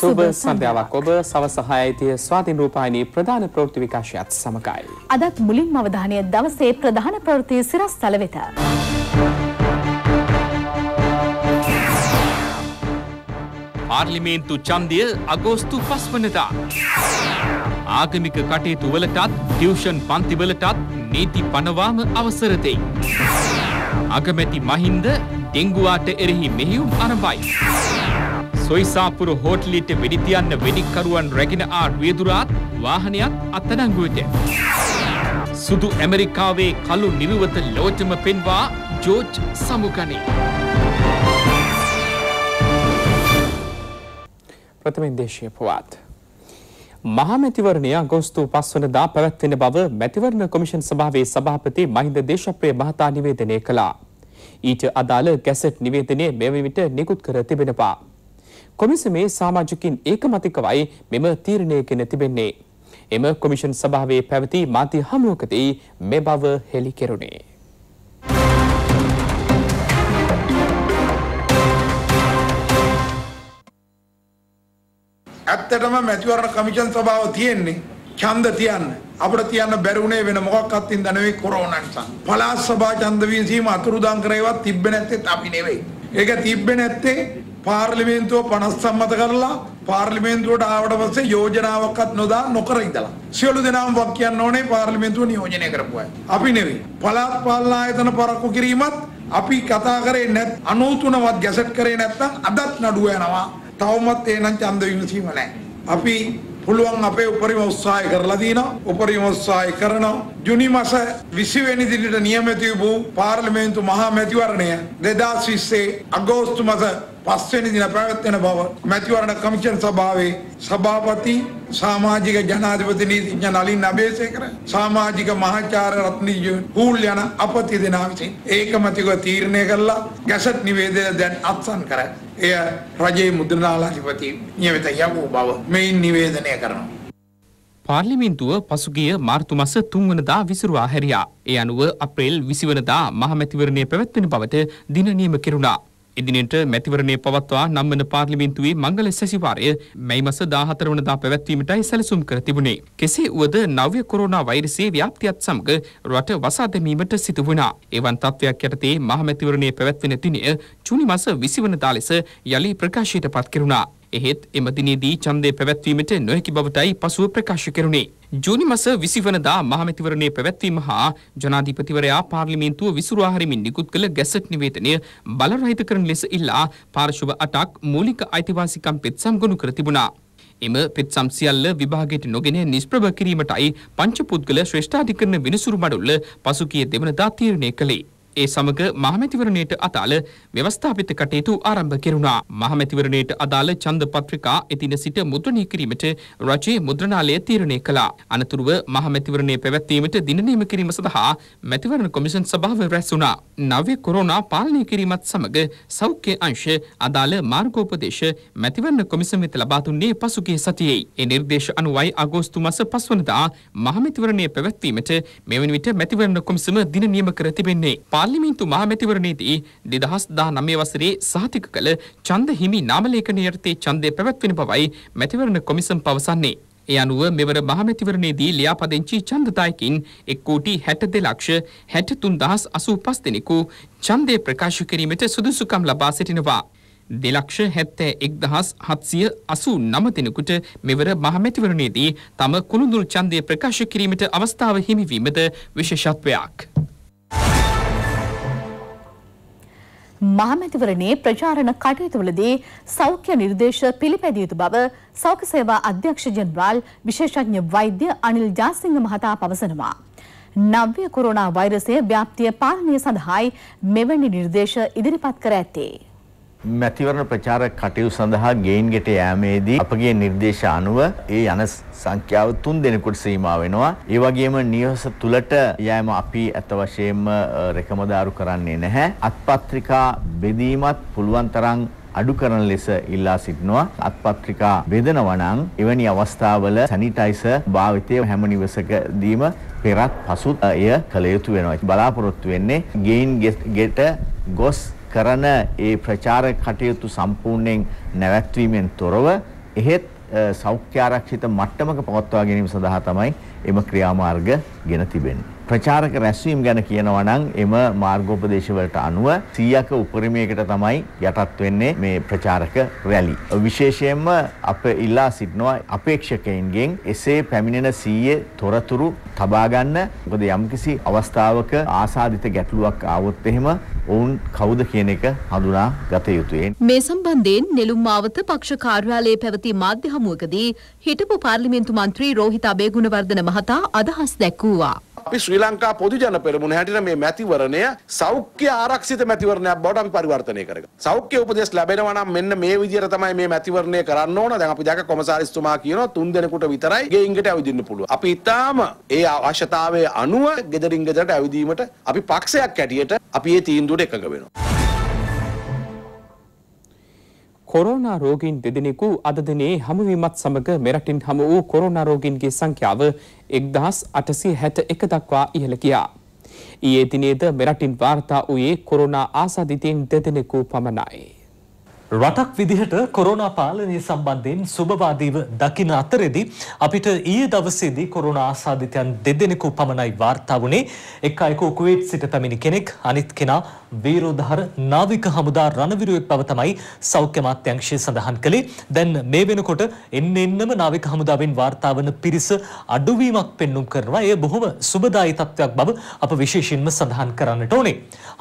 සුබ සන්ධ්‍යාවක් ඔබ සවස 6:30 ස්වාධීන රූපాయని ප්‍රධාන ප්‍රවෘත්ති විකාශයත් සමගයි. අදත් මුලින්ම අවධානය දවසේ ප්‍රධාන ප්‍රවෘත්ති සිරස්තල වෙත. පාර්ලිමේන්තු ඡන්දය අගෝස්තු 5 වනදා. ආගමික කටයුතු වලටත් ටියුෂන් පන්තිවලටත් නීති පනවාම අවසර දෙයි. අගමැති මහින්ද ඩෙන්ගු ආට එරෙහි මෙහෙයුම් අරඹයි. සොයිසාපුරු හෝටලීට වෙඩිතියන්න වෙඩික්කරුවන් රැගෙන ආ රියදුරාත් වාහනයක් අත්අඩංගුවට. සුදු ඇමරිකාවේ කළු නිරුවත ලෝචම පෙන්වා ජෝජ් සමුගනී. ප්‍රථමෙන් දේශය පුවත්. මහමැතිවරණය අගෝස්තු පස්වනදා පැවැත්වෙන බව මැතිවරණ කොමිෂන් සභාවේ සභාපති මහින්ද දේශප්‍රිය මහතා නිවේදනය කළා. ඊට අදාළ ගැසට් නිවේදනය මෙවවිට නිකුත් කර තිබෙනවා. කොමිසමේ සමාජිකින් ඒකමතිකවයි මෙම තීරණය ගෙන තිබෙන්නේ. එම කොමිෂන් සභාවේ පැවති මාධ්‍ය හමුවකදී මේ බව හෙළි කෙරුණේ. ඇත්තටම මැතිවරණ කමිෂන් සභාව තියෙන්නේ ඡන්ද තියන්න. අපිට තියන්න බැරුණේ වෙන මොකක්වත් ඉඳ නෙවෙයි කොරෝනා නිසා. පළාත් සභා ඡන්ද වීසීම අතුරුදන් කරේවත් තිබ්බේ නැත්තේ අපි නෙවෙයි. ඒක තිබ්බේ නැත්තේ පාර්ලිමේන්තුව පනස්සම්මත කරලා පාර්ලිමේන්තුවට ආවට පස්සේ යෝජනාවක්වත් නොදා නොකර ඉඳලා සියලු දෙනාම වක් කියන්න ඕනේ පාර්ලිමේන්තුව නියෝජනය කරපු අය. අපි නෙවෙයි. පළාත් පාලන ආයතන පරක්කු කිරීමත් අපි කතා කරේ නැත් 93වත් ගැසට් කරේ නැත්නම් අදත් නඩුව යනවා. තවමත් එනං ඡන්ද විමසීම නැහැ. අපි පුළුවන් අපේ උපරිම උත්සාහය කරලා දිනවා. උපරිම උත්සාහය කරනවා. ජුනි මාස 20 වෙනි දිනට නියමිත වූ පාර්ලිමේන්තු මහා මැතිවරණය 2020 අගෝස්තු මාස පස්වෙනි දින පැවැත්වෙන බව මැතිවරණ කමිෂන් සභාවේ සභාපති සාමාජික ජනාධිපති නීතිඥ නලින් අබේසේකර සාමාජික මහාචාර්ය රත්නිජ හූල් යන අපති දෙනා විසින් ඒකමතිකව තීරණය කළා ගැසට් නිවේදනය දැන් අත්සන් කරයි. එය රජයේ මුද්‍රණාලාධිපති නියමිත යවූ බව මෙයින් නිවේදනය කරනවා. පාර්ලිමින්තුව පසුගිය මාර්තු මස තුන්වනදා විසිරුවා හැරියා. ඒ අනුව අප්‍රේල් විසිවනදා මහමැතිවරණය පැවැත්වෙන බවට දින නියම කෙරුණා. එදිනට මැතිවරණය පවත්වා නම් වන පාර්ලිමින්තුවේ මංගල සැසිවාරය මැයි මස 14 වනදා පැවැත්වීමටයි සැලසුම් කර තිබුණේ. කෙසේ වුවද නව්‍ය කොරෝනා වෛරසයේ ව්‍යාප්තියත් සමග රට වසා දැමීමට සිදු වුණා. එවන් තත්ත්වයක් යටතේ මහ මැතිවරණය පැවැත්වෙන දිනය ජූනි මස 20 වනදා ලෙස යලි ප්‍රකාශයට පත් කෙරුණා. එහෙත් එමදිනේදී ඡන්දය පැවැත්වීමට නොහැකි බවටයි පසුව ප්‍රකාශ කෙරුණේ. ජූනි මස 20 වනදා මහමැතිවරණයේ පැවැත්වීම හා ජනාධිපතිවරයා පාර්ලිමේන්තුව විසුරුවා හරිමින් නිකුත් කළ ගැසට් නිවේදනය බලරහිත කරන ලෙස ඉල්ලා පාර්ශව 8ක් මූලික අයිතිවාසිකම් පෙත්සම් ගොනු කර තිබුණා. එම පෙත්සම් සියල්ල විභාගයට නොගෙන නිෂ්ප්‍රභ කිරීමටයි පංච පුද්ගල ශ්‍රේෂ්ඨාධිකරණ විනිසුරු මඩුල්ල පසුගිය දෙවනදා තීරණය කළේ. ඒ සමග මහමැතිවරණයට අදාළ ව්‍යවස්ථාපිත කටයුතු ආරම්භ කෙරුණා. මහමැතිවරණයට අදාළ ඡන්ද පත්‍රිකා එදින සිට මුද්‍රණය කිරීමට රජයේ මුද්‍රණාලය තීරණය කළා. අනතුරුව මහමැතිවරණයේ පැවැත්වීමට දින නියම කිරීම සඳහා මැතිවරණ කොමිෂන් සභාව රැස් වුණා. නව්‍ය කොරෝනා පාලනය කිරීමත් සමග සෞඛ්‍ය අංශ අදාළ මාර්ගෝපදේශ මැතිවරණ කොමිසම වෙත ලබා දුන්නේ පසුගිය සතියේ. ඒ නිර්දේශ අනුවයි අගෝස්තු මාස 5 වනදා මහමැතිවරණයේ පැවැත්වීමට මෙවැනි විට මැතිවරණ කොමිසම දින නියම කර තිබෙන්නේ. පාර්ලිමේන්තු මහමැතිවරණයේදී 2019 වසරේ සහතික කළ ඡන්ද හිමි නාමලේඛනය යටතේ ඡන්දය පැවැත්වෙන බවයි මැතිවරණ කොමිසම් පවසන්නේ. ඒ අනුව මෙවර මහමැතිවරණයේදී ලියාපදිංචි ඡන්දදායකින් 1 කෝටි 62 ලක්ෂ 63085 දෙනෙකු ඡන්දේ ප්‍රකාශ කිරීමට සුදුසුකම් ලබා සිටිනවා. දෙලක්ෂ හැත්තෑ එක්දහස් හත්සිය අසු නමතිනකුට මෙවර මහමැතිවරණයේදී තම කුළුඳුල් චන්දය ප්‍රකාශ කිරීමට අවස්ථාව හිමිවීමද විශේෂත්වයක්. මහමැතිවරණයේ ප්‍රචාරණ කටයුතුවලදී සෞඛ්‍ය නිර්දේශ පිළිපැදිය යුතු බව සෞඛ්‍ය සේවා අධ්‍යක්ෂ ජෙනරාල් විශේෂඥ වෛද්‍ය අනිල් ජාසිංහ මහතා පවසනවා. නව්‍ය කොරෝනා වෛරසය ව්‍යාප්තිය පාලනය සඳහායි මෙවැනි නිර්දේශ ඉදිරිපත් කර ඇත්තේ. මැතිවරණ ප්‍රචාර කටයුතු සඳහා ගෙයින් ගෙට යෑමේදී අපගේ නිර්දේශ අනුව ඒ යන සංඛ්‍යාව තුන් දෙනෙකුට සීමා වෙනවා. ඒ වගේම නිවස තුලට යෑම අපි අත වශයෙන්ම රෙකමදාරු කරන්නේ නැහැ. අත්පත්‍රිකා බෙදීමත් පුළුවන් තරම් අඩු කරන ලෙස ඉල්ලා සිටිනවා. අත්පත්‍රිකා බෙදනවා නම් එවැනි අවස්ථාවල සැනිටයිසර් භාවිතය හැම නිවසකදීම පෙරත් පසුත් එය කළ යුතු වෙනවා. බලාපොරොත්තු වෙන්නේ ගෙයින් ගෙට ගොස් කරන ඒ ප්‍රචාර කටයුතු සම්පූර්ණයෙන් නැවැත්වීමෙන් තොරව එහෙත් සෞඛ්‍ය ආරක්ෂිත මට්ටමක පවත්වා ගැනීම සඳහා තමයි එම ක්‍රියාමාර්ග ගෙන තිබෙන්නේ. ප්‍රචාරක රැස්වීම ගැන කියනවා නම් එම මාර්ගෝපදේශවලට අනුව 100ක උපරිමයකට තමයි යටත් වෙන්නේ මේ ප්‍රචාරක රැලි. විශේෂයෙන්ම අප ඉල්ලා සිටිනවා අපේක්ෂකයන්ගෙන් එසේ පැමිණෙන 100 තොරතුරු තබා ගන්න. මොකද යම්කිසි අවස්ථාවක ආසාදිත ගැටලුවක් ආවොත් එහෙම ඔවුන් කවුද කියන එක හඳුනා ගත යුතුයි. මේ සම්බන්ධයෙන් නෙළුම් මාවත පක්ෂ කාර්යාලයේ පැවති මාධ්‍ය හමුවකදී හිටපු පාර්ලිමේන්තු මන්ත්‍රී රෝහිත අබේගුණවර්ධන මහතා අදහස් දැක්වුවා. අපි ශ්‍රී ලංකා පොදු ජන පෙරමුණ හැටියට මේ මැතිවරණය සෞඛ්‍ය ආරක්ෂිත මැතිවරණයක් බවට අපි පරිවර්තනය කරගමු. සෞඛ්‍ය උපදෙස් ලැබෙනවා නම් මෙන්න මේ විදිහට තමයි මේ මැතිවරණය කරන්න ඕන. දැන් අපි දැක කොමසාරිස්තුමා කියනවා තුන් දෙනෙකුට විතරයි ගෙයින්කට ඇවිදින්න පුළුවන්. අපි ඊටාම ඒ අවශ්‍යතාවයේ අනුව gederin gederට ඇවිදීමට අපි පක්ෂයක් හැටියට අපි මේ තීන්දුවට එකඟ වෙනවා. කොරෝනා රෝගීන් දෙදෙනෙකු අද දිනේ හමුවීමත් සමග මෙරටින් හමු වූ කොරෝනා රෝගීන්ගේ සංඛ්‍යාව 1861 දක්වා ඉහළ ගියා. ඊයේ දිනේද මෙරටින් වාර්තා වූයේ කොරෝනා ආසාදිතයින් දෙදෙනෙකු පමණයි. රටක් විදිහට කොරෝනා පාලනය සම්බන්ධයෙන් සුභවාදීව දකින අතරෙදි අපිට ඊයේ දවසේදී කොරෝනා ආසාදිතයන් දෙදෙනෙකු පමණයි වාර්තා වුණේ එක් අයෙකු කුවේට් සිට පැමිණි කෙනෙක් අනිත් කෙනා වීරෝධාර නාවික හමුදා රණවිරුවෙක් බව තමයි සෞඛ්‍ය මාත්‍යංශය සඳහන් කළේ දැන් මේ වෙනකොට එන්න එන්නම නාවික හමුදාවෙන් වාර්තා වන පිරිස අඩුවීමක් පෙන්눔 කරනවා එය බොහොම සුබදායී තත්ත්වයක් බව අප විශේෂයෙන්ම සඳහන් කරන්නට ඕනේ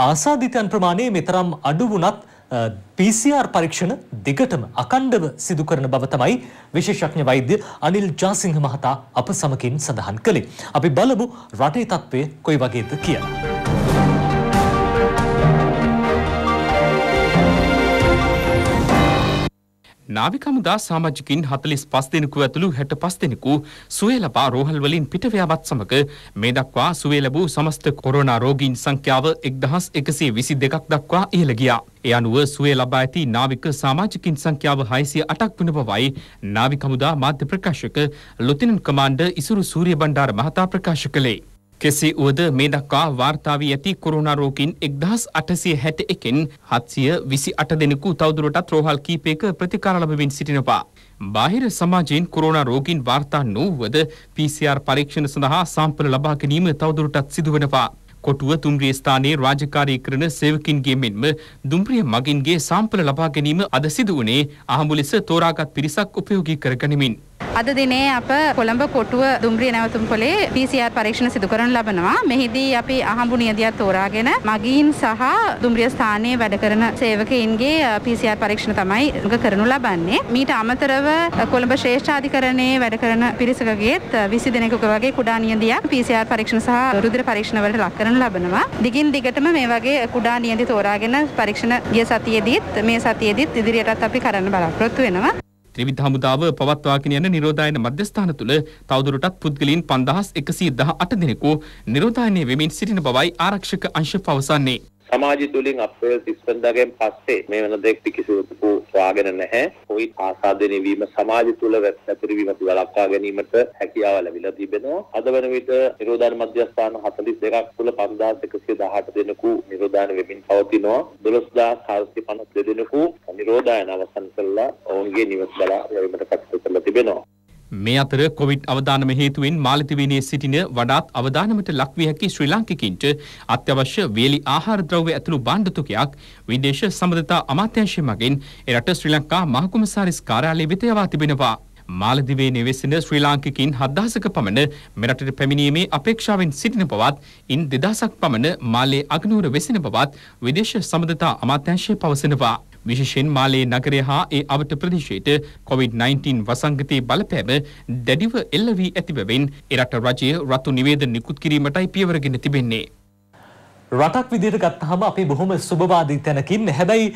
ආසාදිතයන් ප්‍රමාණය මෙතරම් අඩු වුණත් PCR පරීක්ෂණ දිගටම අකණ්ඩව සිදු කරන බව තමයි විශේෂඥ වෛද්‍ය අනිල් ජාසිංහ මහතා අප සමකින් සඳහන් කළේ. අපි බලමු රටේ තත්ත්වය කොයි වගේද කියලා. නාවික හමුදා සමාජිකින් 45 දෙනෙකු ඇතුළු 65 දෙනෙකු සුවය ලබා රෝහල් වලින් පිටව යාමත් සමග මේ දක්වා සුවය ලැබූ සමස්ත කොරෝනා රෝගීන් සංඛ්‍යාව 1122ක් දක්වා ඉහළ ගියා. ඒ අනුව සුවය ලබා ඇති නාවික සමාජිකින් සංඛ්‍යාව 608ක් වන බවයි නාවික හමුදා මාධ්‍ය ප්‍රකාශක ලොතිනන් කමාන්ඩර් ඉසුරු සූර්යබණ්ඩාර මහතා ප්‍රකාශ කළේ. කෙසේ වුවද මේ දක්වා වාර්තා වී ඇති කොරෝනා රෝගීන් 1861කින් 728 දෙනෙකු තවදුරටත් රෝහල් කීපයක ප්‍රතිකාර ලැබමින් සිටිනවා. බාහිර සමාජයෙන් කොරෝනා රෝගීන් වාර්තා නොවුවද PCR පරීක්ෂණ සඳහා සාම්පල ලබා ගැනීම තවදුරටත් සිදුවනවා. කොටුව දුම්රිය ස්ථානයේ රාජකාරී කරන සේවකින්ගේ මෙන්ම දුම්රිය මගින්ගේ සාම්පල ලබා ගැනීම අද සිදු වුණේ අහඹු ලෙස තෝරාගත් පිරිසක් උපයෝගී කරගනිමින්. අද දිනේ අප කොළඹ කොටුව දුම්රිය නැවතුම් කොලේ PCR පරීක්ෂණ සිදු කරන ලබනවා. මෙහිදී අපි අහඹු නියදියක් තෝරාගෙන මගීන් සහ දුම්රිය ස්ථානයේ වැඩ කරන සේවකයින්ගේ PCR පරීක්ෂණ තමයි කරනු ලබන්නේ. මීට අමතරව කොළඹ ශ්‍රේෂ්ඨාධිකරණයේ වැඩ කරන පිරිසකගේත් 20 දිනකක වගේ කුඩා නියදියක් PCR පරීක්ෂණ සහ රුධිර පරීක්ෂණ වලට ලක් කරනු ලබනවා. දිගින් දිගටම මේ වගේ කුඩා නියදි තෝරාගෙන පරීක්ෂණ ගිය සතියේදීත් මේ සතියේදීත් ඉදිරියටත් අපි කරන්න බලාපොරොත්තු වෙනවා. ත්‍රිවිධ හමුදාව පවත්වාගෙන යන නිරෝධායන මධ්‍යස්ථාන තුළ තවදුරටත් පුද්ගලයන් 5118 දෙනෙකු නිරෝධායනය වෙමින් සිටින බවයි ආරක්ෂක අංශ පවසන්නේ. සමාජය තුළින් අප්‍රේල් 35 ගෙන් පස්සේ මේ වෙන දෙයක් කිසිවෙකු හොයාගෙන නැහැ. කොයි ආසාදනය වීම සමාජ තුළ පැතිරි වීම වළක්වා ගැනීමට හැකියාව ලැබිලා තිබෙනවා. අද වන විට නිරෝධාන මධ්‍යස්ථාන 42ක් තුළ 5118 දෙනෙකු නිරෝධාන වෙමින් පවතිනවා. 12452 දෙනෙකු නිරෝධායන අවසන් කළා. ඔවුන්ගේ නිවස් බලා යැවීමට කටයුතු කරලා තිබෙනවා. මේ අතර කොවිඩ් අවදානම හේතුවෙන් මාලදිවයිනේ සිටින වඩාත් අවදානමට ලක්විය හැකි ශ්‍රී ලාංකිකයින්ට අත්‍යවශ්‍ය වේලි ආහාර ද්‍රව්‍ය ඇතුළු භාණ්ඩ තුකයක් විදේශ සම්බන්ධතා අමාත්‍යාංශය මගින් එරට ශ්‍රී ලංකා මහකොමසාරිස් කාර්යාලය වෙත යවා තිබෙනවා. මාලදිවේ නිවෙසින ශ්‍රී ලාංකිකින් හත්දහසක පමණ මෙරටට පැමිණීමේ අපේක්ෂාවෙන් සිටින පවත් ඉන් දෙදහසක් පමණ මාලේ අගනුවර වෙසින පවත් විදේශ සම්බන්ධතා අමාත්‍යාංශය පවසනවා. විශේෂයෙන් මාලේ නගරය හා ඒ අවට ප්‍රදේශයට COVID-19 වසංගතයේ බලපෑම දැඩිව එල්ල වී ඇති බැවින් එරට රජය රතු නිවේදන නිකුත් කිරීමටයි පියවරගෙන තිබෙන්නේ. රටක් විදිහට ගත්තහම අපි බොහොම සුබවාදී තැනකින් හැබැයි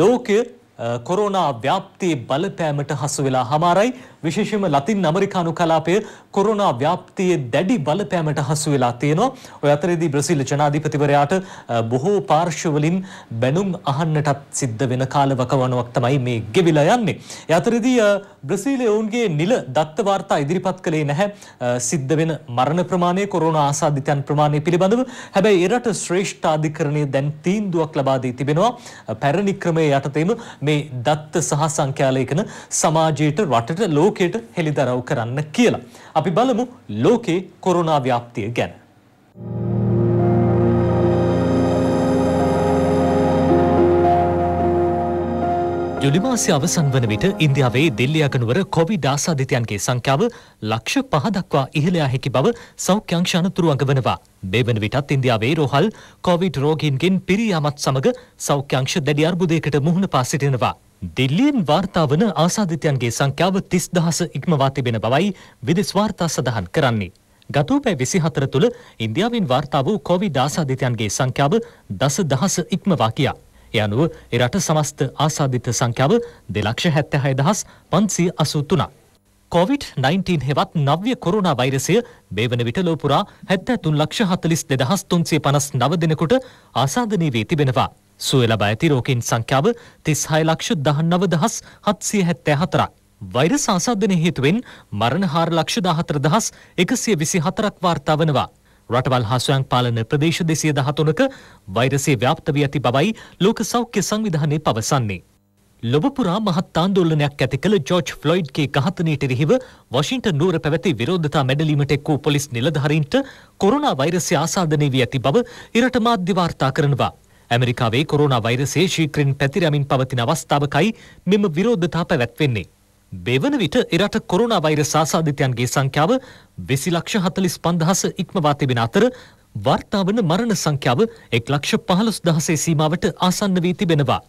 ලෝකය කොරෝනා ව්‍යාප්තියේ බලපෑමට හසු වෙලා හමාරයි විශේෂයෙන්ම ලතින් ඇමරිකානු කලාපය කොරෝනා ව්‍යාප්තියේ දැඩි බලපෑමට හසු වෙලා තියෙනවා. ඔය අතරේදී බ්‍රසීල් ජනාධිපතිවරයාට බොහෝ පාර්ශ්වවලින් බැනුම් අහන්නටත් සිද්ධ වෙන කාලවකවානුවක් තමයි මේ ගෙවිලා යන්නේ. ඒ අතරේදී බ්‍රසීලයේ ඔවුන්ගේ නිල දත්ත වාර්තා ඉදිරිපත් කළේ නැහැ. සිද්ධ වෙන මරණ ප්‍රමාණය කොරෝනා ආසාදිතයන් ප්‍රමාණය පිළිබඳව. හැබැයි එරට ශ්‍රේෂ්ඨ අධිකරණය දැන් තීන්දුවක් ලබා දී තිබෙනවා. පැරණි ක්‍රමයේ යටතේම මේ දත්ත සහ සංඛ්‍යාලේඛන සමාජයට රටට ලෝ ලෝකයට හෙළිදරව් කරන්න කියලා. අපි බලමු ලෝකේ කොරෝනා ව්‍යාප්තිය ගැන. ජුලිමාසි අවසන් වන විට ඉන්දියාවේ දෙල්ලිය අගනුවර කොවිඩ් ආසාධිතයන්ගේ සංඛ්‍යාව ලක්ෂ පහ දක්වා ඉහළයා හැකි බව සෞඛ්‍යංශ අනතුරු අඟවනවා. මේ වන විටත් ඉන්දියාවේ රෝහල් කොවිඩ් රෝගීන්ගෙන් පිරියාමත් සමග සෞඛ්‍යංශ දැඩි අර්බුදයකට මුහුණ පා සිටිනවා. දිල්ලියෙන් වාර්තාාවන ආසාධිතයන්ගේ සංඛ්‍යාව තිස් දහස ඉක්මවා තිබෙන බවයි විදෙස් වාර්තා සඳහන් කරන්නේ. ගතූපෑ විසි හතර තුළ ඉන්දියාවෙන් වාර්තා වූ කොවි ආසාධිතයන්ගේ සංඛ්‍යාව දස දහස ඉක්මවා කියා. යනුව එරට සමස්ත ආසාධිත සංඛ්‍යාව දෙලක්ෂ හැත්තහය දහස් පන්සිය අසුතුනා. COොVID-19 හෙවත් නව්‍ය කොරුණා වෛරසය මේ වන විට ලෝපුරා හැත්තෑ තුන් ලක්ෂ හතලිස් දෙදහස් තුන්සේ පනස් නව දෙනකුට ආසාධනී වී තිබෙනවා. සුවල බය ඇති රෝගීන් සංඛ්‍යාව 36 ලක්ෂ 197,774ක්. වෛරස් ආසාදනය හේතුවෙන් මරණ 4 ලක්ෂ 14124ක් වාර්තා වනවා. රටවල් හා ස්වයං පාලන ප්‍රදේශ 213ක වෛරසය ව්‍යාප්ත වී ඇති බවයි ලෝක සෞඛ්‍ය සංවිධානය පවසන්නේ. ලොව පුරා මහත් ආන්දෝලනයක් ඇති කළ ජෝර්ජ් ෆ්ලොයිඩ්ගේ ඝාතනයට එරෙහිව වොෂින්ටන් නුවර පැවති විරෝධතා මැඩලීමට එක් වූ පොලිස් නිලධාරීන්ට කොරෝනා වෛරසය ආසාදනය වී ඇති බව ඉරට මාධ්‍ය වාර්තා කරනවා. ඇමරිකාවේ කොරුණා වෛරසේ ශීක්‍රෙන් පැතිරමින් පවතින අවස්ථාවකයි මෙම විරෝධතා පැවැත්වෙන්නේ. දෙවන විට එරට කොරුණා වෛර සාසාධිතයන්ගේ සංඛ්‍යාව වෙසි ලක්ෂ හතලිස් පන්දහස ඉක්මවා තිබෙන අතර වර්තාවන මරණ සංඛ්‍යාව එක් ලක්ෂ පහළොස් දහසේ සීමාවට ආසන්න වී තිබෙනවා.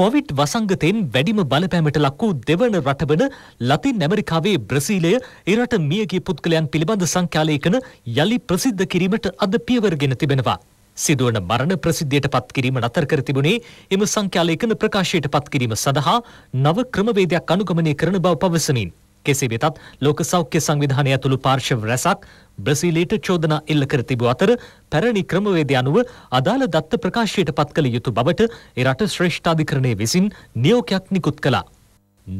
කොවිට් වසංගතයෙන් වැඩිම බලපෑමට ලක් වූ දෙවන රටවන ලතින් ඇමරිකාවේ බ්‍රසීලය එරට මියගේ පුද්ගලයන් පිළිබඳ සංඛ්‍යාලේඛන යළි ප්‍රසිද්ධ කිරීමට අද පියවරගෙන තිබෙනවා. සිදුවන මරණ ප්‍රසිද්ධියට පත් කිරීම නතර කර තිබුණේ එම සංඛ්‍යාල එකන ප්‍රකාශයට පත් කිරීම සඳහා නව ක්‍රමවේදයක් අනුගමනය කරන බව පවසමින් කෙසේ වෙතත් ලෝක සෞඛ්‍ය සංවිධානය ඇතුළු පාර්ශව රැසක් බ්‍රසීලයට චෝදනා එල්ල කර තිබූ අතර පැරණි ක්‍රමවේද අනුව අදාළ දත්ත ප්‍රකාශයට පත් කළ යුතු බවට එරට ශ්‍රේෂ්ඨාධිකරණය විසින් නියෝගයක් නිකුත් කළා.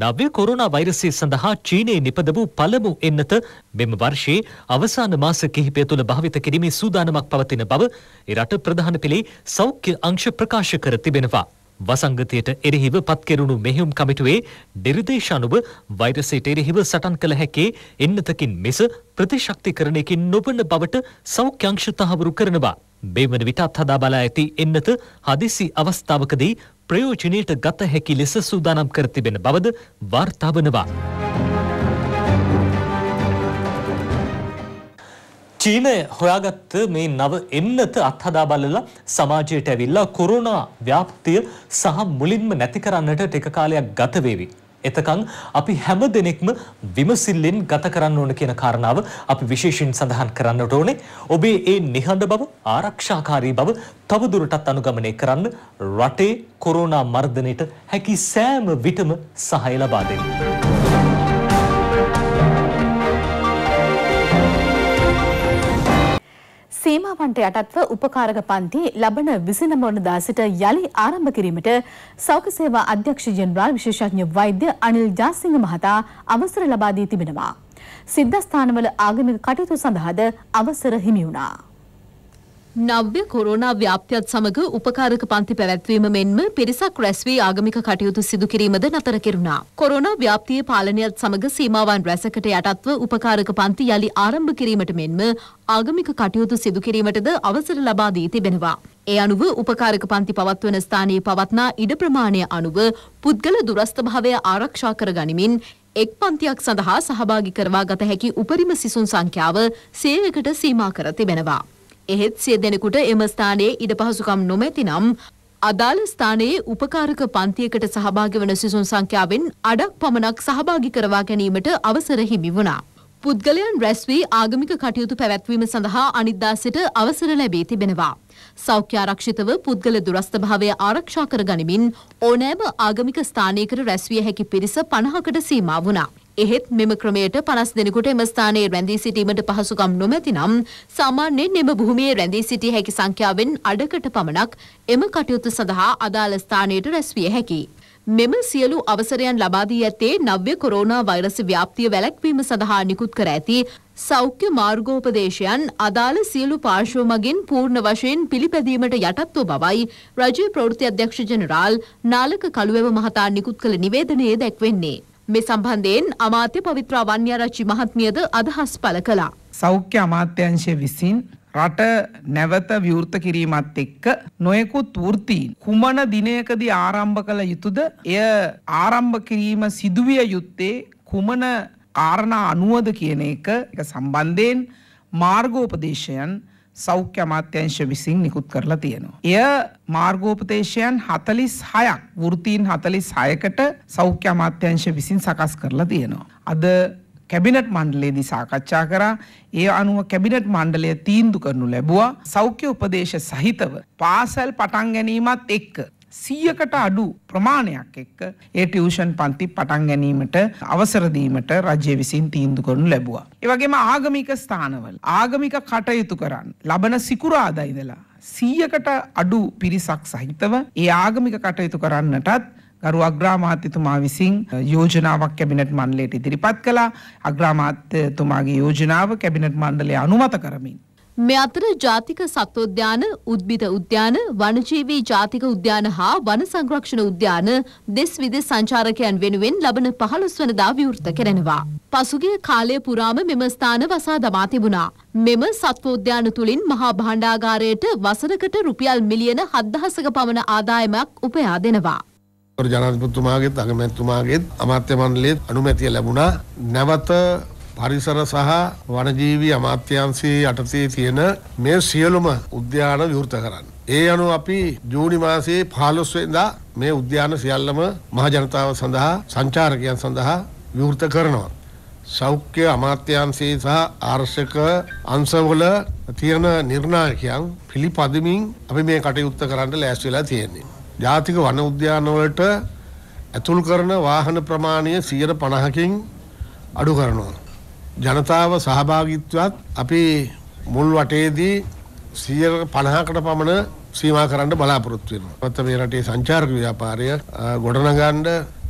නව්‍ය කොරුණා වෛරසය සඳහා චීනයේ නිපද වූ පළමු එන්නත මෙම වර්ෂයේ අවසාන මාස කිහිපය තුළ භාවිත කිරීමේ සූදානමක් පවතින බව එරට ප්‍රධාන පෙළේ සෞඛ්‍ය අංශ ප්‍රකාශ කර තිබෙනවා. වසංගතයට එරෙහිව පත්කෙරුණු මෙහෙුම් කමිටුවේ නිර්දේශ අනුව වෛරසයට එරෙහිව සටන් කළ හැකේ එන්නතකින් මෙස ප්‍රතිශක්තිකරණයකින් නොබන බවට සෞඛ්‍යංශ තහවුරු කරනවා. බේවන විටත් හදා බලා ඇති එන්නත හදිසි අවස්ථාවකදී ප්‍රයෝජනයට ගත හැකි ලෙස සූදානම් කර තිබෙන බවද වාර්තා වනවා. චීනය හොයාගත්ත මේ නව එන්නත අත්හදා බලලා සමාජයට ඇවිල්ලා කොරුණා ව්‍යාප්තිය සහ මුලින්ම නැති කරන්නට ටික කාලයක් ගත වේවි. එතකන් අපි හැම දෙනෙක්ම විමසිල්ලෙන් ගත කරන්න ඕන කියන කාරණාව අපි විශේෂයෙන් සඳහන් කරන්නට ඕනේ. ඔබේ ඒ නිහඬ බව, ආරක්ෂාකාරී බව තවදුරටත් අනුගමනය කරන්න රටේ කොරෝනා මර්ධනයට හැකි සෑම විටම සහාය ලබා දෙන්න. සීමාවන්ට යටත්ව උපකාරක පන්ති ලබන විසිනම වනදා සිට යළි ආරම්භ කිරීමට සෞඛ්‍ය සේවා අධ්‍යක්ෂ ජෙනරාල් විශේෂඥ වෛද්‍ය අනිල් ජාසිංහ මහතා අවසර ලබා දී තිබෙනවා. සිද්ධස්ථානවල ආගමික කටයුතු සඳහාද අවසර හිමි වුණා. නව්‍ය කොරෝනා ව්‍යාප්තියත් සමග උපකාරක පන්ති පැවැත්වීම මෙන්ම පිරිසක් රැස්වී ආගමික කටයුතු සිදු කිරීමද නතර කෙරුණා. කොරෝනා ව්‍යාප්තියේ පාලනයත් සමග සීමාවන් රැසකට යටත්ව උපකාරක පන්ති යළි ආරම්භ කිරීමට මෙන්ම ආගමික කටයුතු සිදු කිරීමටද අවසර ලබා දී තිබෙනවා. ඒ අනුව උපකාරක පන්ති පවත්වන ස්ථානයේ පවත්නා ඉඩ ප්‍රමාණය අනුව පුද්ගල දුරස්ථභාවය ආරක්ෂා කර ගනිමින් එක් පන්තියක් සඳහා සහභාගි කරවා ගත හැකි උපරිම සිසුන් සංඛ්‍යාව සේවකට සීමා කර තිබෙනවා. එහෙත් සිය දෙනෙකුට එම ස්ථානයේ ඉඩ පහසුකම් නොමැතිනම් අදාළ ස්ථානයේ උපකාරක පන්තියකට සහභාගි වන සිසුන් සංඛ්‍යාවෙන් අඩක් පමණක් සහභාගි කරවා ගැනීමට අවසර හිමි වුණා. පුද්ගලයන් රැස් වී ආගමික කටයුතු පැවැත්වීම සඳහා අනිද්දා සිට අවසර ලැබී තිබෙනවා. සෞඛ්‍ය ආරක්ෂිතව පුද්ගල දුරස්ථභාවය ආරක්ෂා කර ගනිමින් ඕනෑම ආගමික ස්ථානයකට රැස්විය හැකි පිරිස 50කට සීමා වුණා. එහෙත් මෙම ක්‍රමයට 50 දිනකට එම ස්ථානයේ රැඳී සිටීමට පහසුකම් නොමැතිනම් සාමාන්‍යයෙන් එම භූමියේ රැඳී සිටිය හැකි සංඛ්‍යාවෙන් අඩකට පමණක් එම කටයුතු සඳහා අදාළ ස්ථානයට රැස්විය හැකියි. මෙම සියලු අවසරයන් ලබා දී ඇත්තේ නව්‍ය කොරෝනා වෛරස් ව්‍යාප්තිය වැළැක්වීම සඳහා නිකුත් කර ඇති සෞඛ්‍ය මාර්ගෝපදේශයන් අදාළ සියලු පාර්ශ්ව මගින් පූර්ණ වශයෙන් පිළිපැදීමට යටත්ව බවයි රජයේ ප්‍රවෘත්ති අධ්‍යක්ෂ ජනරාල් නාලක කළුවැව මහතා නිකුත් කළ නිවේදනයේ දැක්වෙන්නේ. මේ සම්බන්ධයෙන් අමාත්‍ය පවිත්‍ර වන්‍යාරච්චි මහත්මියද අදහස් පළ කළා. සෞඛ්‍ය අමාත්‍යංශය විසින් රට නැවත විවෘත කිරීමත් එක්ක නොයෙකුත් වෘත්තීන් කුමන දිනයකදී ආරම්භ කළ යුතුද එය ආරම්භ කිරීම සිදුවිය යුත්තේ කුමන කාරණා අනුවද කියන එක එක සම්බන්ධයෙන් මාර්ගෝපදේශයන් සෞඛ්‍ය අමාත්‍යංශ විසින් නිකුත් කරලා තියෙනවා. එය මාර්ගෝපදේශයන් 46ක් වෘත්තීන් 46කට සෞඛ්‍ය අමාත්‍යංශ විසින් සකස් කරලා තියෙනවා. අද කැබිනට් මණ්ඩලයේදී සාකච්ඡා කරා ඒ අනුව කැබිනට් මණ්ඩලය තීන්දු කරනු ලැබුවා සෞඛ්‍ය උපදේශ සහිතව පාසල් පටන් ගැනීමත් එක්ක සියකට අඩු ප්‍රමාණයක් එක්ක ඒ ටියවෂන් පන්ති පටන් ගැනීමට අවසරදීමට රජය විසින් තීන්දු කරනු ලැබවා. ඒවගේම ආගමික ස්ථානවල ආගමික කටයුතු කරන්න ලබන සිකුරාදයිදලා. සීයකට අඩු පිරිසක් සහිතව ඒ ආගමික කටයුතු කරන්නටත් ගරු අග්‍රාමාත්‍යතුමා විසින් යෝජනාවක් කැබිනට් මණ්ඩලයට ඉදිරිපත් කළා අග්‍රාමාත්‍යතුමාගේ යෝජනාව කැබිනට් මණ්ඩලය අනුමත කරමින් මේ අතර ජාතික සත්වෝද්‍යාන, උද්භිද උද්‍යාන, වනජීවී ජාතික උද්‍යාන හා වන සංරක්ෂණ උද්‍යාන දෙස් විදෙස් සංචාරකයන් වෙනුවෙන් ලබන 15 වෙනිදා විවෘත කරනවා. පසුගිය කාලය පුරාම මෙම ස්ථාන වසා දමා තිබුණා. මෙම සත්වෝද්‍යාන තුලින් මහා භාණ්ඩාගාරයට වසරකට රුපියල් මිලියන 7000ක පමණ ආදායමක් උපයා දෙනවා. ජනාධිපතිතුමාගේත් අගමැතිතුමාගේත් අමාත්‍ය මණ්ඩලයේත් අනුමැතිය ලැබුණා. නැවත පරිසර සහ වනජීවී අමාත්‍යංශයේ යටතේ තියෙන මේ සියලුම උද්‍යාන විවෘත කරන්න. ඒ අනුව අපි ජූනි මාසයේ 15 වෙනිදා මේ උද්‍යාන සියල්ලම මහ ජනතාව සඳහා සංචාරකයන් සඳහා විවෘත කරනවා. සෞඛ්‍ය අමාත්‍යංශයේ සහ ආර්ශක අංශවල තියෙන නිර්ණායකයන් පිළිපදමින් අපි මේ කටයුත්ත කරන්න ලෑස්ති වෙලා තියෙන්නේ. ජාතික වන උද්‍යානවලට ඇතුල් කරන වාහන ප්‍රමාණය 150කින් අඩු කරනවා. ජනතාව සහභාගිත්වත් අපි මුල් වටේදී සිය පණහාකට පමණ සීමා කරන්න බලාපොරොත්තු වෙනවා. පත්ත මේ රටේ සංචාරක ව්‍යාපාරය ගොඩනගන්න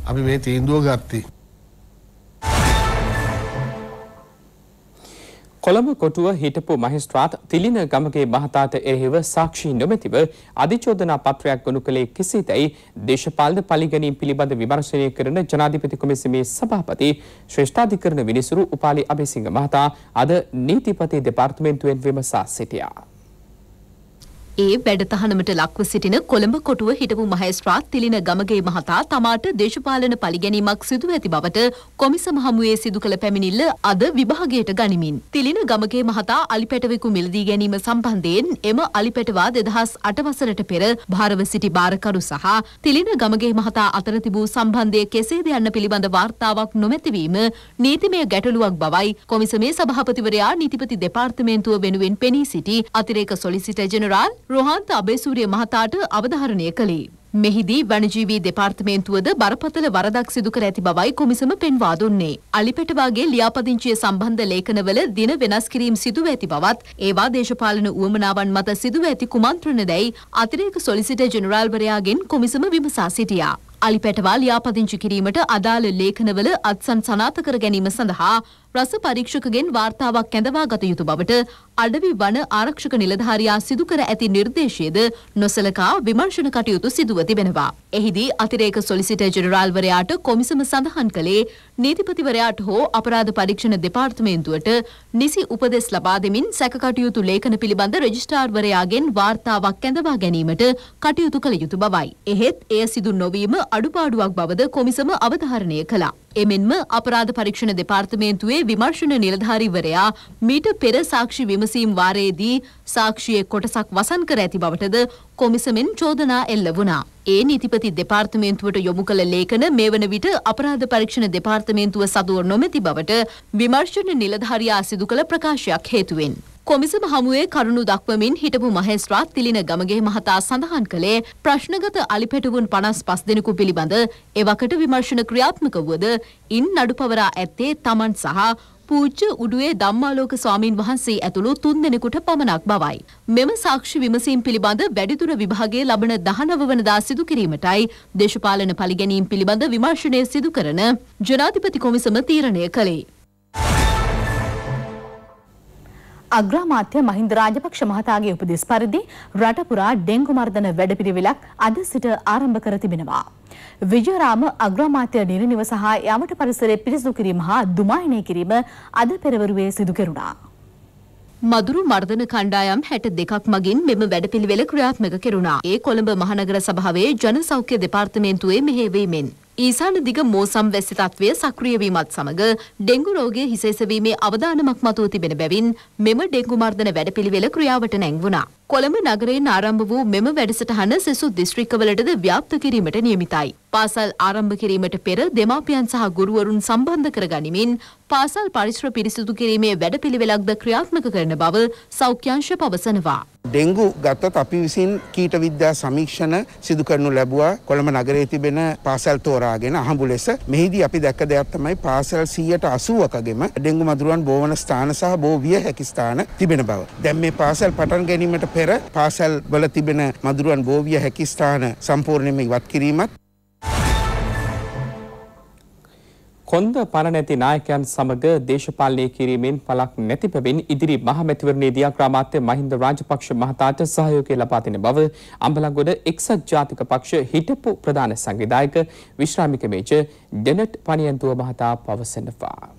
අපි මේ තීන්දුව ගත්තේ. කොළඹ කොටුව හිටපු මහිස්ත්‍රාත් තිලින ගමගේ මහතාට එරෙහිව සාක්ෂි නොමැතිව අධිචෝදනා පත්‍රයක් ගොනු කළේ කෙසේදයි දේශපාලන පරිගණීම් පිළිබඳ විමර්ශනය කරන ජනාධිපති කොමිසමේ සභාපති ශ්‍රේෂ්ඨාධිකරණ විනිසුරු උපාලි අබේසිංහ මහතා අද නීතිපති දෙපාර්තමේන්තුවෙන් විමසා සිටියා. ඒ වැඩතහනමට ලක්ව සිටින කොළඹ කොටුව හිටපු මහේස්ත්‍රාත් තිලින ගමගේ මහතා තමාට දේශපාලන පරිගැනීමක් සිදු ඇති බවට කොමිසම හමුවේ සිදු කළ පැමිණිල්ල අද විභාගයට ගනිමින්. තිලින ගමගේ මහතා අලිපැටවෙකු මිලදී ගැනීම සම්බන්ධයෙන් එම අලිපැටවා දෙදහස් අටවසරට පෙර භාරව සිටි භාරකරු සහ තිලින ගමගේ මහතා අතර තිබූ සම්බන්ධය කෙසේද යන්න පිළිබඳ වාර්තාවක් නොමැතිවීම නීතිමය ගැටලුවක් බවයි කොමිසමේ සභාපතිවරයා නීතිපති දෙපාර්තමේන්තුව වෙනුවෙන් පෙනී සිටි අතිරේක සොලිසිට ජෙනරාල් රොහන්ත අබේසූරිය මහතාට අවධාරණය කළේ. මෙහිදී වනජීවී දෙපාර්තමේන්තුවද බරපතල වරදක් සිදු කර ඇති බවයි කොමිසම පෙන්වා දුන්නේ. අලිපෙටවාගේ ලියාපදිංචිය සම්බන්ධ ලේඛනවල දින වෙනස් කිරීම සිදුව ඇති බවත් ඒවා දේශපාලන උවමනාවන් මත සිදුව ඇති කුමන්ත්‍රණ දැයි අතිරේක සොලිසිටර් ජෙනරාල්වරයාගෙන් කොමිසම විමසා සිටියා. අලිපැටවා ලියාපදිංචි කිරීමට අදාළ ලේඛනවල අත්සන් සනාථ කර ගැනීම සඳහා රස පරීක්ෂකගෙන් වාර්තාවක් කැඳවා ගත යුතු බවට අඩවි වන ආරක්ෂක නිලධාරියා සිදු කර ඇති නිර්දේශයේද නොසලකා විමර්ශන කටයුතු සිදුව තිබෙනවා. එහිදී අතිරේක සොලිසිටර් ජෙනරාල්වරයාට කොමිසම සඳහන් කළේ නීතිපතිවරයාට හෝ අපරාධ පරීක්ෂණ දෙපාර්තමේන්තුවට නිසි උපදෙස් ලබා දෙමින් සැකකටයුතු ලේඛන පිළිබඳ රෙජිස්ට්‍රාර්වරයාගෙන් වාර්තාවක් කැඳවා ගැනීමට කටයුතු කළ යුතු බවයි. එහෙත් එය සිදු නොවීම අඩුපාඩුවක් බවද කොමිසම අවධාරණය කළා. එමෙන්ම අපරාධ පරීක්ෂණ දෙපාර්තමේන්තුවේ විමර්ශන නිලධාරීවරයා මීට පෙර සාක්ෂි විමසීම් වාරයේදී සාක්ෂියේ කොටසක් වසන් කර ඇති බවටද කොමිසමෙන් චෝදනා එල්ල වුණා. ඒ නීතිපති දෙපාර්තමේන්තුවට යොමු කළ ලේඛන මේ වන විට අපරාධ පරීක්ෂණ දෙපාර්තමේන්තුව සදුව නොමැති බවට විමර්ශන නිලධාරියා සිදු කළ ප්‍රකාශයක් හේතුවෙන් කොමිසම හමුවේ කරුණු දක්වමින් හිටපු මහේස්ත්‍රාත් තිලින ගමගේ මහතා සඳහන් කළේ ප්‍රශ්නගත අලිපැටවුන් පනස් පස් දෙනෙකු පිළිබඳ එවකට විමර්ශන ක්‍රියාත්මක වුවද ඉන් නඩුපවරා ඇත්තේ තමන් සහ පූජ්‍ය උඩුවේ ධම්මාලෝක ස්වාමීන් වහන්සේ ඇතුළු තුන්දෙනෙකුට පමණක් බවයි. මෙම සාක්ෂි විමසීම් පිළිබඳ වැඩිදුර විභාගයේ ලබන 19 වනදා සිදු කිරීමටයි දේශපාලන පරිගැනීම් පිළිබඳ විමර්ශනය සිදු කරන ජනාධිපති කොමිසම තීරණය කළේ. අග්‍රාමාත්‍ය මහින්ද රාජපක්ෂ මහතාගේ උපදෙස් පරිදි රට පුරා ඩෙංගු මර්ධන වැඩපිළිවෙලක් අද සිට ආරම්භ කර තිබෙනවා. විජයරාම අග්‍රාමාත්‍ය නිරනිව සහ යාමට පරිසරය පිරිසිදු කිරීම හා දුමායනය කිරීම අද පෙරවරුවේ සිදු කෙරුණා. මදුරු මර්ධන කණ්ඩායම් හැට දෙකක් මගින් මෙම වැඩපිළිවෙල ක්‍රියාත්මක කෙරුණා. ඒ කොළඹ මහනගර සභාවේ ජන සෞඛ්‍ය දෙපාර්තමේන්තුවේ මෙහෙවීමෙන් ඊසාන දිග මෝසම් වැසි තත්වය සක්‍රිය වීමත් සමග ඩෙංගු රෝගය හිසෙසවීමේ අවදානමක් මතුව තිබෙන බැවින් මෙම ඩෙංගු මර්ධන වැඩපිළිවෙල ක්‍රියාවට නැංගුණා. කොළඹ නගරයෙන් ආරම්භ වූ මෙම වැඩසටහන සෙසු දිස්ත්‍රික්කවලටද ව්‍යාප්ත කිරීමට නියමිතයි. පාසල් ආරම්භ කිරීමට පෙර දෙමාපියන් සහ ගුරුවරුන් සම්බන්ධ කර ගනිමින් පාසල් පරිශ්‍ර පිරිසිදු කිරීමේ වැඩපිළිවෙලක්ද ක්‍රියාත්මක කරන බව සෞඛ්‍යංශ පවසනවා. ඩෙංගු ගත්තත් අපි විසින් කීට විද්‍යා සමීක්ෂණ සිදු කරනු ලැබුවා කොළඹ නගරේ තිබෙන පාසල් තෝරාගෙන අහඹු ලෙස මෙහිදී අපි දැක්ක දෙයක් තමයි පාසල් 180කගෙම ඩෙංගු මදුරුවන් බෝවන ස්ථාන සහ බෝ විය හැකි ස්ථාන තිබෙන බව. දැන් මේ පාසල් පටන් ගැනීමට පෙර පාසල් වල තිබෙන මදුරුවන් බෝවිය හැකි ස්ථාන සම්පූර්ණයෙන්ම ඉවත් කිරීමත් කොන්ද පණ නැති නායකයන් සමග දේශපාලනය කිරීමෙන් පළක් නැති බැවින් ඉදිරි මහමැතිවරණයේදී අග්‍රාමාත්‍ය මහින්ද රාජපක්ෂ මහතාට සහයෝගය ලබා දෙන බව අම්බලන්ගොඩ එක්සත් ජාතික පක්ෂ හිටපු ප්‍රධාන සංවිධායක විශ්‍රාමික මේජර් ඩෙනට් පණියන්තුව මහතා පවසනවා.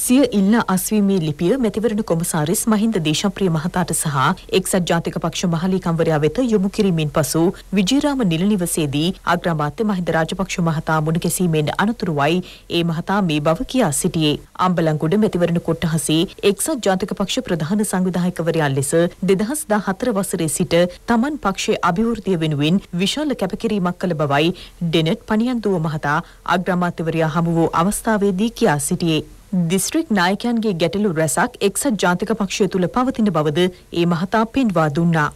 සිය ඉල්ල අස්වීමේ ලිපිය මැතිවරණ කොමසාරිස් මහින්ද දේශප්‍රිය මහතාට සහ එක්සත් ජාතික පක්ෂ මහලීකම්වරයා වෙත යොමු කිරීමෙන් පසු විජේරාම නිලනිවසේදී අග්‍රාමාත්‍ය මහින්ද රාජපක්ෂ මහතා මුණ ගැසීමෙන් අනතුරුවයි ඒ මහතා මේ බව කියා සිටියේ. අම්බලංගොඩ මැතිවරණ කොට්ටහසේ එක්සත් ජාතික පක්ෂ ප්‍රධාන සංවිධායකවරයා ලෙස 2014 වසරේ සිට තමන් පක්ෂයේ අභිවෘද්ධිය වෙනුවෙන් විශාල කැපකිරීමක් කළ බවයි ඩෙනට් පනියන්දුව මහතා අග්‍රාමාත්‍යවරයා හමු වූ අවස්ථාවේදී කියා සිටියේ. දිස්ත්‍රික් නායකයන්ගේ ගැටලු රැසක් එක්සත් ජාතික පක්ෂය තුළ පවතින බවද ඒ මහතා පෙන්වා දුන්නා.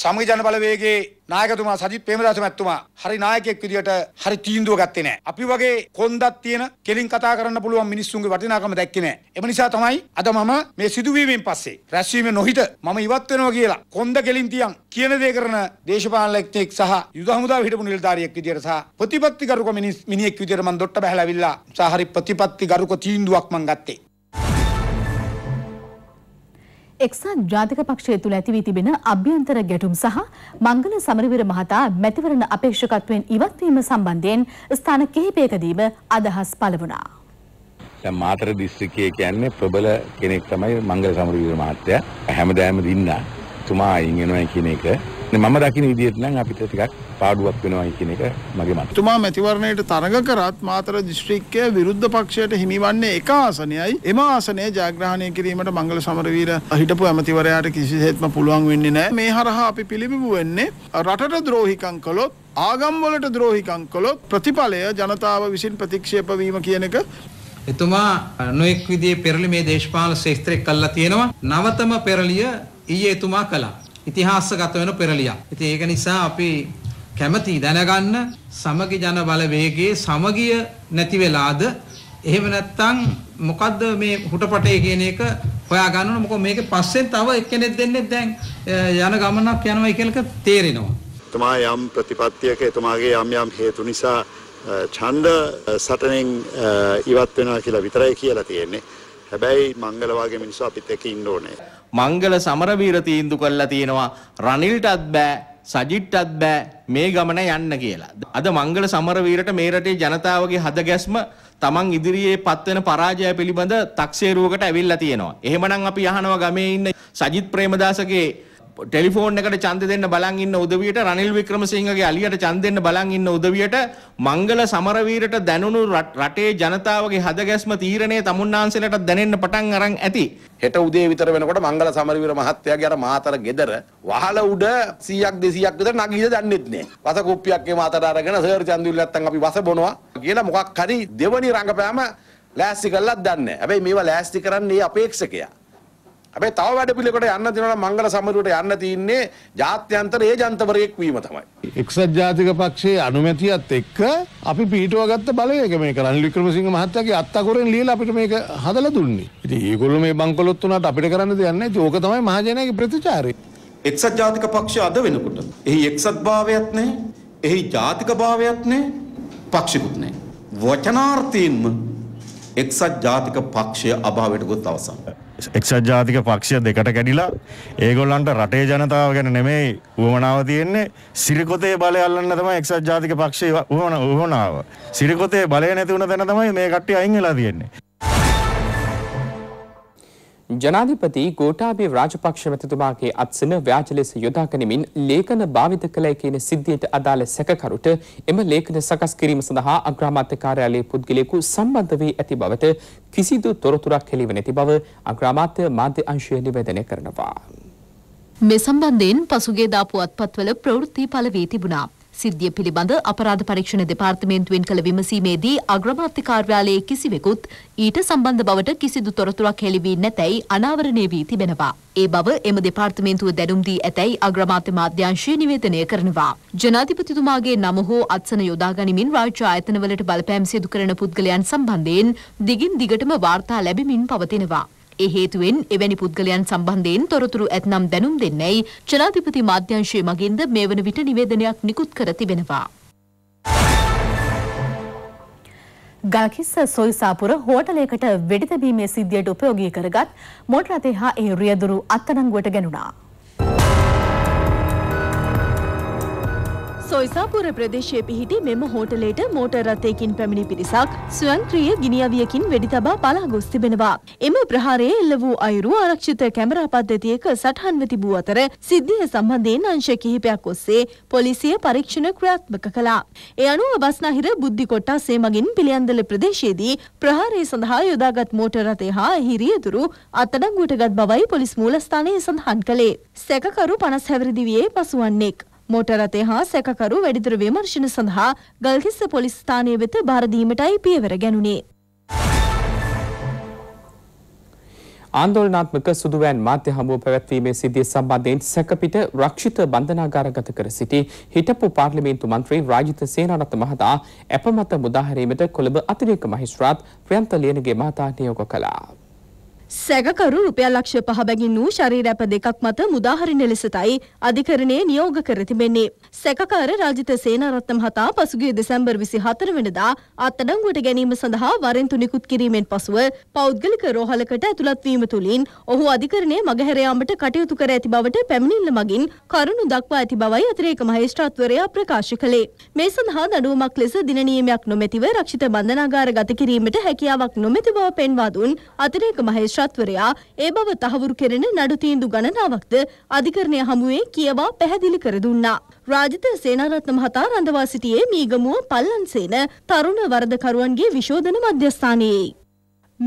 සමග ජන බලවේගේ නායකතුමා සජිත් ප්‍රේමදාස මැතිතුමා හරි නායකයෙක් විදියට හරි තීන්දුව ගත්තේ නැහැ. අපි වගේ කොන්දක් තියෙන කෙලින් කතා කරන්න පුළුවන් මිනිස්සුන්ගේ වටිනාකම දැක්කේ නැහැ. එම නිසා තමයි අද මම මේ සිදුවීමෙන් පස්සේ රැස්වීම නොහිට මම ඉවත් වෙනවා කියලා කොන්ද කෙලින් තියන් කියන දේ කරන දේශපාලනඥයෙක් සහ යුද හමුදාව හිටපු නිලධාරියෙක් විදියට සහ ප්‍රතිපත්තිගරුක මිනිහෙක් විදියට මම දොට්ට බහැලාවිලා සහ හරි ප්‍රතිපත්තිගරුක තීන්දුවක් මම ගත්තේ. එක්සත් ජාතික පක්ෂය තුළ ඇති වී තිබෙන අභ්‍යන්තර ගැටුම් සහ මංගල සමරවීර මහතා මැතිවරණ අපේක්ෂකත්වයෙන් ඉවත්වීම සම්බන්ධයෙන් ස්ථාන කිහිපයකදීම අදහස් පළ වුණා. දැන් මාතර දිස්ත්‍රික්කයේ කියන්නේ ප්‍රබල කෙනෙක් තමයි මංගල සමරවීර මහත්තයා. හැමදාම දින්න තුමා අයින් වෙනවා කියන එක මම දකින විදිහට නම් අපිට ටිකක් පාඩුවක් වෙනවයි කියන එක මගේ මතය. තුමා මැතිවරණයට තරඟ කරත් මාතර දිස්ත්‍රික්කයේ විරුද්ධ පක්ෂයට හිමිවන්නේ එක ආසනයයි. එම ආසනය ජයග්‍රහණය කිරීමට මංගල සමරවීර හිටපු ඇමතිවරයාට කිසිසේත්ම පුළුවන් වෙන්නේ නැහැ. මේ හරහා අපි පිළිබිඹු වෙන්නේ රටට ද්‍රෝහිකම් කළොත් ආගම්වලට ද්‍රෝහිකම් කළොත් ප්‍රතිඵලය ජනතාව විසින් ප්‍රතික්ෂේප වීම කියන එක එතුමා නොයෙක් විදිහේ පෙරලි මේ දේශපාලන ශාස්ත්‍රය කළා තියෙනවා. නවතම පෙරලිය ඊයේ එතුමා කළා. ඉතිහාසගත වෙන පෙරලියක්. ඉතින් ඒක නිසා අපි කැමති දැනගන්න සමගි ජන බලවේගයේ සමගිය නැති වෙලාද එහෙම නැත්නම් මොකද්ද මේ හුටපටේ කියන එක හොයාගන්න ඕන මොකද මේක පස්සෙන් තව එක්කෙනෙක් දෙන්නේ දැන් යන ගමනක් යනවා කියලා තේරෙනවා. එතුමා යම් ප්‍රතිපත්තියක එතුමාගේ යම් යම් හේතු නිසා ඡන්ද සටනෙන් ඉවත් වෙනවා කියලා විතරයි කියලා තියෙන්නේ. හැබැයි මංගල වගේ මිනිස්සු අපිත් එක්ක ඉන්න ඕනේ. මංගල සමරවීර තීන්දුව කරලා තියෙනවා රනිල්ටත් බෑ සජිට්ටත් බෑ මේ ගමන යන්න කියලා. අද මංගල සමරවීරට මේ රටේ ජනතාවගේ හදගැස්ම තමන් ඉදිරියේ පත්වෙන පරාජය පිළිබඳ තක්සේරුවකට ඇවිල්ලා තියෙනවා. එහෙමනම් අපි අහනවා ගමේ ඉන්න සජිත් ප්‍රේමදාසගේ ටෙලිෆෝන් එකට ඡන්ද දෙන්න බලන් ඉන්න උදවියට රනිල් වික්‍රමසිංහගේ අලියට ඡන්ද දෙන්න බලන් ඉන්න උදවියට මංගල සමරවීරට දැනුණු රටේ ජනතාවගේ හදගැස්ම තීරණය තමුන්නාන්සලට දැනෙන්න පටන් අරන් ඇති. හෙට උදේ විතර වෙනකොට මංගල සමරවීර මහත්තයාගේ අර මාතර ගෙදර වහල උඩ 100ක් 200ක් විතර නගීද දන්නෙත් නෑ. වස කුප්පියක් ඒ මාතර අරගෙන සර් චන්දුල් නැත්තම් අපි වස බොනවා කියලා මොකක් හරි දෙවනි රංගපෑම ලෑස්ති කරලත් දන්නේ. හැබැයි මේවා ලෑස්ති කරන්නේ අපේක්ෂකයා. හැබැයි තව වැඩ පිළිකට යන්න තියෙනවා මංගල සමරුවට යන්න තින්නේ ජාත්‍යන්තර ඒජන්තවරයෙක් වීම තමයි. එක්සත් ජාතික පක්ෂයේ අනුමැතියත් එක්ක අපි පිටවගත්ත බලවේග මේක රනිල් වික්‍රමසිංහ මහත්තයාගේ අත්අකුරෙන් ලියලා අපිට මේක හදලා දුන්නේ. ඉතින් ඒගොල්ලෝ මේ බංකොලොත් උනාට අපිට කරන්න දෙයක් නැහැ. ඒක තමයි මහජනයාගේ ප්‍රතිචාරය. එක්සත් ජාතික පක්ෂය අද වෙනකොට එහි එක්සත් භාවයක් නැහැ. එහි ජාතික භාවයක් නැහැ. පක්ෂිකුත් නැහැ. වචනාර්ථයෙන්ම එක්සත් ජාතික පක්ෂය අභාවයට ගොස් අවසන්. එක්සත් ජාතික පක්ෂය දෙකට කැඩිලා ඒගොල්ලන්ට රටේ ජනතාව ගැන නෙමෙයි වුවමනාව තියෙන්නේ සිරිකොතේ බලය අල්ලන්න තමයි එක්සත් ජාතික පක්ෂය වුවමනාව. සිරිකොතේ බලය නැති වුණ තැන තමයි මේ කට්ටිය අයින් වෙලා තියෙන්නේ. ජනාධිපති ගෝඨාභය රාජපක්ෂ මැතිතුමාගේ අත්සන ව්‍යාජ ලෙස යොදා ගනිමින් ලේඛන භාවිත කළයි කියන සිද්ධියට අදාළ සැකකරුට එම ලේඛන සකස් කිරීම සඳහා අග්‍රාමාත්‍ය කාර්යාලයේ පුද්ගලයෙකු සම්බන්ධ වී ඇති බවට කිසිදු තොරතුරක් හෙළිව නැති බව අග්‍රාමාත්‍ය මාධ්‍ය අංශය නිවේදනය කරනවා. මේ සම්බන්ධයෙන් පසුගියදා පුවත්පත්වල ප්‍රවෘත්ති පළ වී තිබුණා. සිද්ධිය පිළිබඳ අපරාධ පරීක්ෂණ දෙපාර්තමේන්තුවෙන් කළ විමසීමේදී අග්‍රමාත්‍ය කාර්යාලයේ කිසිවෙකුත් ඊට සම්බන්ධ බවට කිසිදු තොරතුරක් හෙළි වී නැතැයි අනාවරණය වී තිබෙනවා. ඒ බව එම දෙපාර්තමේන්තුව දැනුම් දී ඇතැයි අග්‍රමාත්‍ය මාධ්‍යංශය නිවේදනය කරනවා. ජනාධිපතිතුමාගේ නම හෝ අත්සන යොදා ගනිමින් රාජ්‍ය ආයතනවලට බලපෑම් සිදු කරන පුද්ගලයන් සම්බන්ධයෙන් දිගින් දිගටම වාර්තා ලැබෙමින් පවතිනවා. ඒ හේතුවෙන් එවැනි පුද්ගලයන් සම්බන්ධයෙන් තොරතුරු ඇතනම් දැනුම් දෙන්නැයි ජනාධිපති මාධ්‍යංශයේ මගින්ද මේ වන විට නිවේදනයක් නිකුත් කර තිබෙනවා. ගල්කිස්ස සොයිසාපුර හෝටලයකට වෙඩිතැබීමේ සිද්ධියට උපයෝගී කරගත් මොටරතේ හා ඒ රියදුරු අත්තනංගුවට ගැනුණා. සොයිසාපුර ප්‍රදේශය පිහිටි මෙම හෝටලේට මෝටර් රථයකින් පැමිණි පිරිසක් ස්වයංක්‍රීය ගිනිඅවියකින් වෙඩි තබා පලා ගොස් තිබෙනවා. එම ප්‍රහාරයේ එල්ල වූ අයුරු ආරක්ෂිත කැමරා පද්ධතියක සටහන්ව තිබූ අතර සිද්ධිය සම්බන්ධයෙන් අංශ කිහිපයක් ඔස්සේ පොලිසිය පරීක්ෂණ ක්‍රියාත්මක කළා. ඒ අනුව බස්නාහිර බුද්ධි කොට්ටාසේ මගින් පිළියන්දල ප්‍රදේශයේදී ප්‍රහාරය සඳහා යොදාගත් මෝටර් රථය හා එහි රියදුරු අත්අඩංගුවට ගත් බවයි පොලිස් මූලස්ථානයේ සඳහන් කළේ. සැකකරු 50 හැවිරිදි වියේ පසුවන්නේක්. මෝටර් රථය හා සැකකරු වැඩිදුර විමර්ශන සඳහා ගල්කිස්ස පොලිස් ස්ථානය වෙත බාර දීමටයි පියවර ගැනුණේ. ආන්දෝලනාත්මක සුදුවෑන් මාධ්‍ය හමුව පැවැත්වීමේ සිද්ධිය සම්බන්ධයෙන් සැකපිට රක්ෂිත බන්ධනාගාරගත කර සිටි හිටපු පාර්ලිමේන්තු මන්ත්‍රී රාජිත සේනාරත්න මහතා අපමත මුදාහැරීමට කොළඹ අතිරේක මහේස්ත්‍රාත් ප්‍රියන්ත ලියනගේ මහතා නියෝග කළා. සැකකරු රුපියල් ලක්ෂ පහ බැගින් වූ ශරීරැප දෙකක් මත මුදාහරින ලෙසටයි අධිකරණය නියෝග කර තිබෙන්නේ. සැකකාර රාජිත සේනාරත්න මහතා පසුගිය දෙසැම්බර් 24 වෙනිදා අත්අඩංගුවට ගැනීම සඳහා වරෙන් තුනිකුත් කිරීමෙන් පසුව පෞද්ගලික රෝහලකට ඇතුළත් වීම තුලින් ඔහු අධිකරණය මගහැර යාමට කටයුතු කර ඇති බවට පැමිණිල්ල මගින් කරුණු දක්වා ඇති බවයි අතිරේක මහේස්ත්‍රාත්වරයා ප්‍රකාශ කළේ. මේ සඳහා දඩුවමක් ලෙස දින නියමයක් නොමැතිව රක්ෂිත බන්ධනාගාර ගත කිරීමට හැකියාවක් නොමැති බව පෙන්වා දුන් අතිරේක මහේස්ත්‍රා අමාත්‍යවරයා ඒ බව තහවුරු කෙරෙන නඩු තීන්දුව ගණනාවක්ද අධිකරණය හමුවේ කියවා පැහැදිලි කර දුන්නා. රාජිත සේනාරත්න මහතා රඳවා සිටියේ මීගමුව පල්ලන්සේන තරුණ වරදකරුවන්ගේ විශෝධන මධ්‍යස්ථානයේ.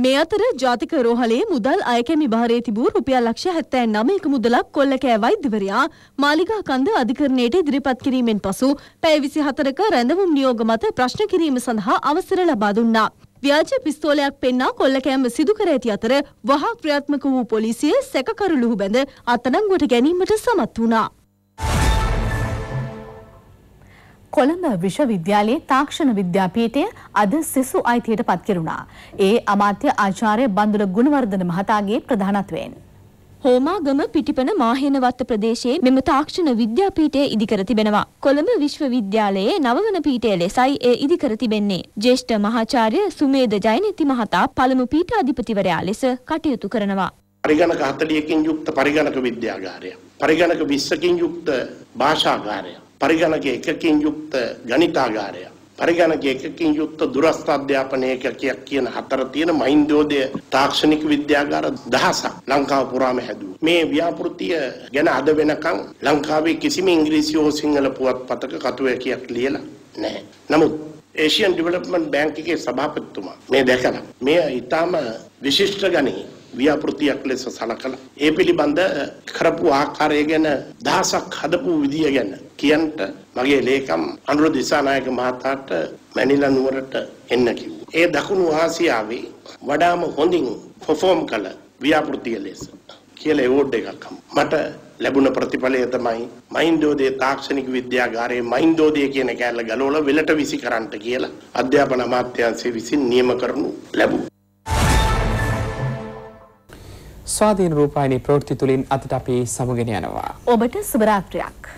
මේ අතර ජාතික රෝහලේ මුදල් අයකැමි භාරයේ තිබූ රුපියල් ලක්ෂ 79ක මුදලක් කොල්ලකෑ වෛද්‍යවරයා මාලිගා කන්ද අධිකරණයට ඉදිරිපත් කිරීමෙන් පසු පැය 24ක රැඳවුම් නියෝග මත ප්‍රශ්න කිරීම සඳහා අවසර ලබා දුන්නා. ව්‍යාජ පිස්තෝලයක් පෙන්වා කොල්ලකෑම සිදු කර ඇති අතර වහා ක්‍රියාත්මක වූ පොලිසිය සැකකරු ලුහුබැඳ අත්අඩංගුවට ගැනීමට සමත් වුණා. කොළඹ විශ්වවිද්‍යාලයේ තාක්ෂණ විද්‍යාපීඨය අද සිසු අයිතියට පත්කරුණා. ඒ අමාත්‍ය ආචාර්ය බන්දුල ගුණවර්ධන මහතාගේ ප්‍රධානත්වයෙන්. හෝමාගම පිටිපන මාහේනවත්ත ප්‍රදේශයේ මෙම තාක්ෂණ විද්‍යාපීඨය ඉදිකර තිබෙනවා. කොළඹ විශ්වවිද්‍යාලයේ නවවන පීඨය ලෙසයි එය ඉදිකර තිබෙන්නේ. ජ්‍යෙෂ්ඨ මහාචාර්ය සුමේද ජයනිති මහතා පළමු පීඨාධිපතිවරයා ලෙස කටයුතු කරනවා. පරිගණක 40කින් යුක්ත පරිගණක විද්‍යාගාරය. පරිගණක 20කින් යුක්ත භාෂාගාරය. පරිගණක 1කින් යුක්ත ගණිතාගාරය. පරිගණක එකකින් යුක්ත දුරස්ථ අධ්‍යාපනයක කියන හතර තියෙන මහින්දෝදය තාක්ෂණික විද්‍යාගාර දහසක් ලංකාව පුරාම හැදුවා. මේ ව්‍යාපෘතිය ගැන අද වෙනකන් ලංකාවේ කිසිම ඉංග්‍රීසි හෝ සිංහල පුවත්පතක කතුවැකියක් ලියලා නැහැ. නමුත් ඒෂියන් ඩිවෙලොප්මන්ට් බැංක් එකේ සභාපතිතුමා මේ දැකලා මේ ඊටාම විශිෂ්ට ගණේ ව්‍යාපෘතියක් ලෙස සලකලා ඒ පිළිබඳ කරපු ආකාරය ගැන දහසක් හදපු විදිය ගැන කියන්ට මගේ ලේකම් අනුර දිසානායක මහතාට මැනිලා නුවරට එන්න කිව්වා. ඒ දකුණු ආසියාවේ වඩාම හොඳින් පර්ෆෝම් කළ ව්‍යාපෘතිය ලෙස කියලා ඒවෝඩ් එකක් මට ලැබුණ ප්‍රතිඵලය තමයි මහින්දෝදය තාක්ෂණික විද්‍යාගාරයේ මහින්දෝදය කියන කෑල්ල ගලවලා වෙලට විසි කරන්නට කියලා අධ්‍යාපන අමාත්‍යාංශය විසින් නියම කරනු ලැබුවා. ස්වාධීන රූපాయනී ප්‍රවෘත්ති තුලින් අදට අපි සමුගෙන යනවා. ඔබට සුබ රාත්‍රියක්.